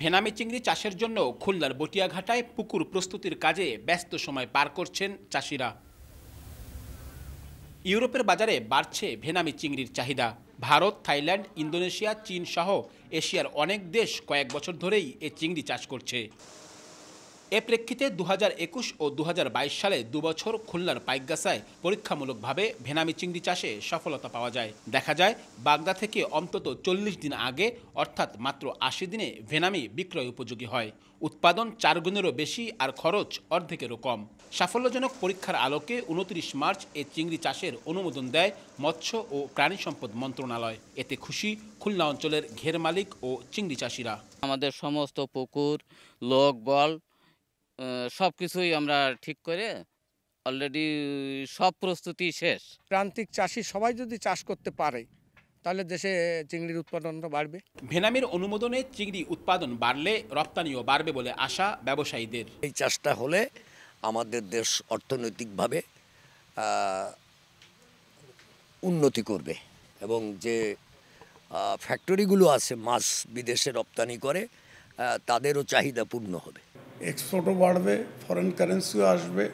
vannamei চিংড়ি চাষের জন্য খুলনার বটিয়াঘাটায় পুকুর প্রস্তুতির কাজে ব্যস্ত সময় পার করছেন চাষিরা ইউরোপের বাজারে বাড়ছে ভেনামি চিংড়ির চাহিদা ভারত থাইল্যান্ড ইন্দোনেশিয়া চীন সহ এশিয়ার অনেক দেশ কয়েক বছর ধরেই এ চিংড়ি চাষ করছে এ প্রেক্ষিতে দু ও দু সালে দুবছর খুলনার পাইকগাছায় পরীক্ষামূলকভাবে ভেনামি চিংড়ি চাষে সফলতা পাওয়া যায় দেখা যায় বাগদা থেকে অন্তত চল্লিশ দিন আগে অর্থাৎ মাত্র আশি দিনে ভেনামি বিক্রয় উপযোগী হয় উৎপাদন চার গুণেরও বেশি আর খরচ অর্ধেকেরও কম সাফল্যজনক পরীক্ষার আলোকে উনত্রিশ মার্চ এ চিংড়ি চাষের অনুমোদন দেয় মৎস্য ও প্রাণী সম্পদ মন্ত্রণালয় এতে খুশি খুলনা অঞ্চলের ঘের মালিক ও চিংড়ি চাষিরা আমাদের সমস্ত পুকুর লোক বল সব কিছুই আমরা ঠিক করে অলরেডি সব প্রস্তুতি শেষ প্রান্তিক চাষি সবাই যদি চাষ করতে পারে তাহলে দেশে চিংড়ির উৎপাদনটা বাড়বে ভেনামের অনুমোদনে চিংড়ি উৎপাদন বাড়লে রপ্তানিও বাড়বে বলে আশা ব্যবসায়ীদের এই চাষটা হলে আমাদের দেশ অর্থনৈতিকভাবে উন্নতি করবে এবং যে ফ্যাক্টরিগুলো আছে মাছ বিদেশে রপ্তানি করে তাদেরও চাহিদা পূর্ণ হবে এক্সপোর্টও বাড়বে ফরেন কারেন্সিও আসবে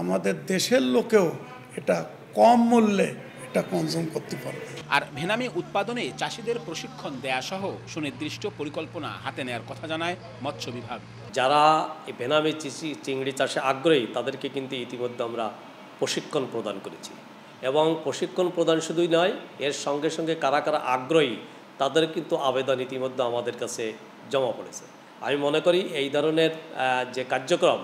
আমাদের দেশের লোকেও এটা কম মূল্যে এটা কনজিউম করতে পারবে আর ভেনামি উৎপাদনে চাষিদের প্রশিক্ষণ দেয়া সহ সুনির্দিষ্ট পরিকল্পনা হাতে নেয়ার কথা জানায় মৎস্য বিভাগ যারা এই ভেনামি চিচি চিংড়ি চাষে আগ্রহী তাদেরকে কিন্তু ইতিমধ্যে আমরা প্রশিক্ষণ প্রদান করেছি এবং প্রশিক্ষণ প্রদান শুধুই নয় এর সঙ্গে সঙ্গে কারা কারা আগ্রহী তাদের কিন্তু আবেদন ইতিমধ্যে আমাদের কাছে জমা পড়েছে আমি মনে করি এই ধরনের যে কার্যক্রম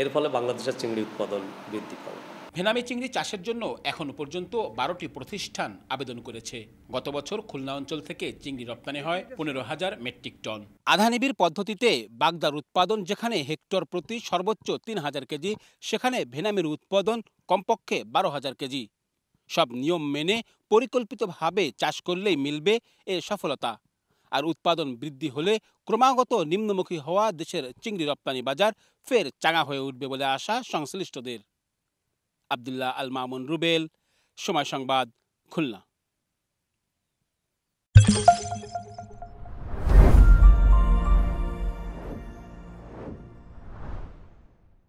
এর ফলে বাংলাদেশের চিংড়ি উৎপাদন বৃদ্ধি পাবে ভেনামি চিংড়ি চাষের জন্য এখন পর্যন্ত বারোটি প্রতিষ্ঠান আবেদন করেছে গত বছর খুলনা অঞ্চল থেকে চিংড়ি রপ্তানি হয় পনেরো হাজার মেট্রিক টন আধানিবির পদ্ধতিতে বাগদার উৎপাদন যেখানে হেক্টর প্রতি সর্বোচ্চ তিন হাজার কেজি সেখানে ভেনামির উৎপাদন কমপক্ষে বারো হাজার কেজি সব নিয়ম মেনে পরিকল্পিতভাবে চাষ করলেই মিলবে এ সফলতা আর উৎপাদন বৃদ্ধি হলে ক্রমাগত নিম্নমুখী হওয়া দেশের চিংড়ি রপ্তানি বাজার ফের চাঙা হয়ে উঠবে বলে আশা সংশ্লিষ্টদের আবদুল্লাহ আল মামুন রুবেল সময় সংবাদ খুলনা